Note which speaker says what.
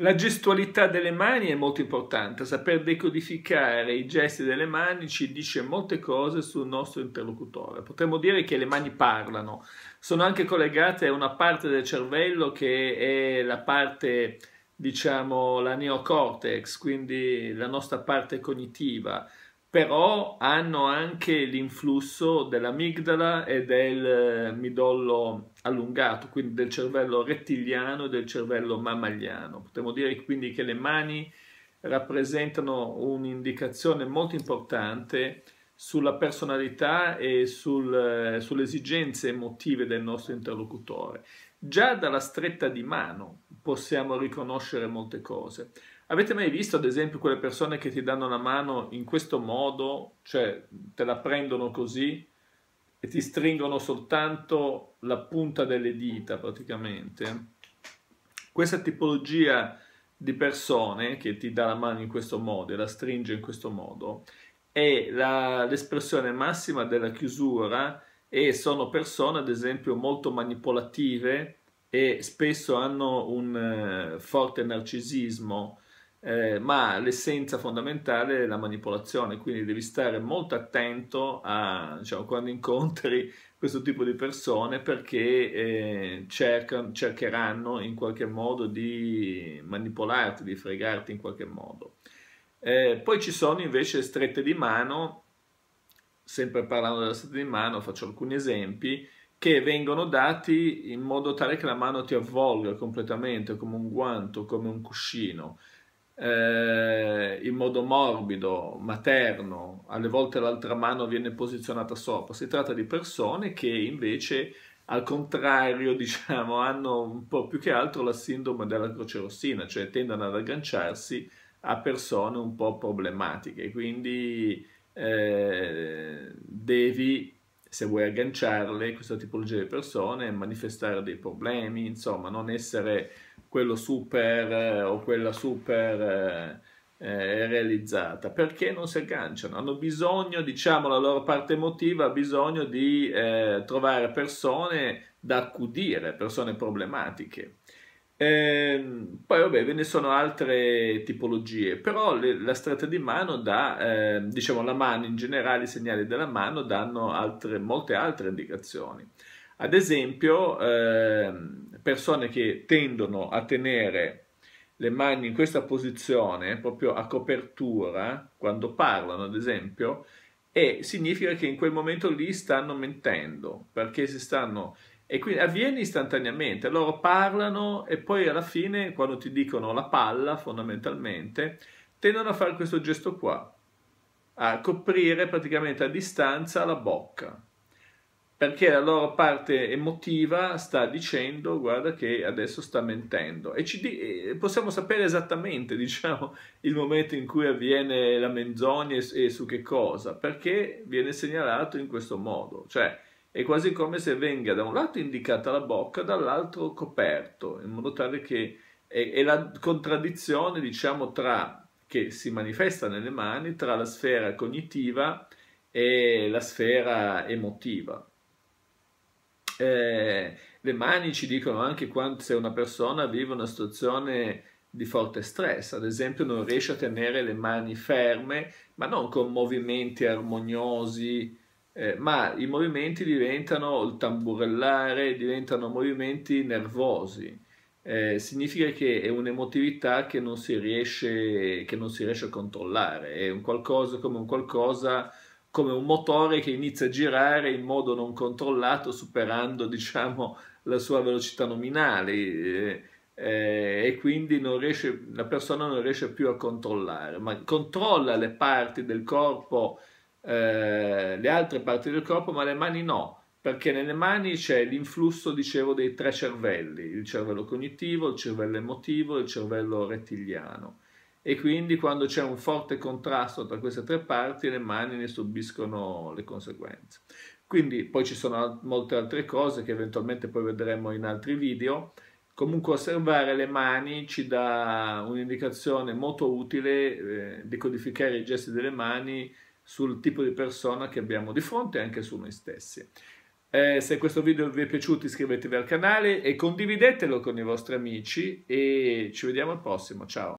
Speaker 1: La gestualità delle mani è molto importante, saper decodificare i gesti delle mani ci dice molte cose sul nostro interlocutore. Potremmo dire che le mani parlano, sono anche collegate a una parte del cervello che è la parte, diciamo, la neocortex, quindi la nostra parte cognitiva però hanno anche l'influsso dell'amigdala e del eh, midollo allungato, quindi del cervello rettiliano e del cervello mammaliano. Potremmo dire quindi che le mani rappresentano un'indicazione molto importante sulla personalità e sul, eh, sulle esigenze emotive del nostro interlocutore. Già dalla stretta di mano possiamo riconoscere molte cose. Avete mai visto, ad esempio, quelle persone che ti danno la mano in questo modo, cioè te la prendono così e ti stringono soltanto la punta delle dita praticamente? Questa tipologia di persone che ti dà la mano in questo modo e la stringe in questo modo è l'espressione massima della chiusura e sono persone, ad esempio, molto manipolative e spesso hanno un eh, forte narcisismo, eh, ma l'essenza fondamentale è la manipolazione, quindi devi stare molto attento a, diciamo, quando incontri questo tipo di persone perché eh, cercano, cercheranno in qualche modo di manipolarti, di fregarti in qualche modo. Eh, poi ci sono invece strette di mano, sempre parlando della stretta di mano faccio alcuni esempi, che vengono dati in modo tale che la mano ti avvolga completamente come un guanto, come un cuscino, eh, in modo morbido, materno, alle volte l'altra mano viene posizionata sopra. Si tratta di persone che invece al contrario, diciamo, hanno un po' più che altro la sindrome della croce rossina, cioè tendono ad agganciarsi a persone un po' problematiche, quindi eh, devi se vuoi agganciarle, questa tipologia di persone, manifestare dei problemi, insomma, non essere quello super eh, o quella super eh, eh, realizzata, perché non si agganciano, hanno bisogno, diciamo, la loro parte emotiva ha bisogno di eh, trovare persone da accudire, persone problematiche. Ehm, poi vabbè, ve ne sono altre tipologie, però le, la stretta di mano dà, eh, diciamo la mano in generale, i segnali della mano danno altre, molte altre indicazioni. Ad esempio, eh, persone che tendono a tenere le mani in questa posizione, proprio a copertura, quando parlano, ad esempio, e significa che in quel momento lì stanno mentendo, perché si stanno e quindi avviene istantaneamente, loro parlano e poi alla fine, quando ti dicono la palla, fondamentalmente, tendono a fare questo gesto qua, a coprire praticamente a distanza la bocca, perché la loro parte emotiva sta dicendo, guarda che adesso sta mentendo, e di- possiamo sapere esattamente, diciamo, il momento in cui avviene la menzogna e, e su che cosa, perché viene segnalato in questo modo, cioè è quasi come se venga da un lato indicata la bocca, dall'altro coperto, in modo tale che è, è la contraddizione, diciamo, tra che si manifesta nelle mani tra la sfera cognitiva e la sfera emotiva. Eh, le mani ci dicono anche quando, se una persona vive una situazione di forte stress, ad esempio non riesce a tenere le mani ferme, ma non con movimenti armoniosi eh, ma i movimenti diventano il tamburellare, diventano movimenti nervosi. Eh, significa che è un'emotività che non, riesce, che non, si riesce, a controllare, è un qualcosa, come un qualcosa come un motore che inizia a girare in modo non controllato, superando diciamo, la sua velocità nominale. Eh, eh, e quindi riesce, la persona non riesce più a controllare, ma controlla le parti del corpo eh, le altre parti del corpo, ma le mani no, perché nelle mani c'è l'influsso, dicevo, dei tre cervelli, il cervello cognitivo, il cervello emotivo e il cervello rettiliano. E quindi quando c'è un forte contrasto tra queste tre parti, le mani ne subiscono le conseguenze. Quindi poi ci sono molte altre cose che eventualmente poi vedremo in altri video, comunque osservare le mani ci dà un'indicazione molto utile, eh, codificare i gesti delle mani sul tipo di persona che abbiamo di fronte e anche su noi stessi. Eh, se questo video vi è piaciuto iscrivetevi al canale e condividetelo con i vostri amici e ci vediamo al prossimo, ciao!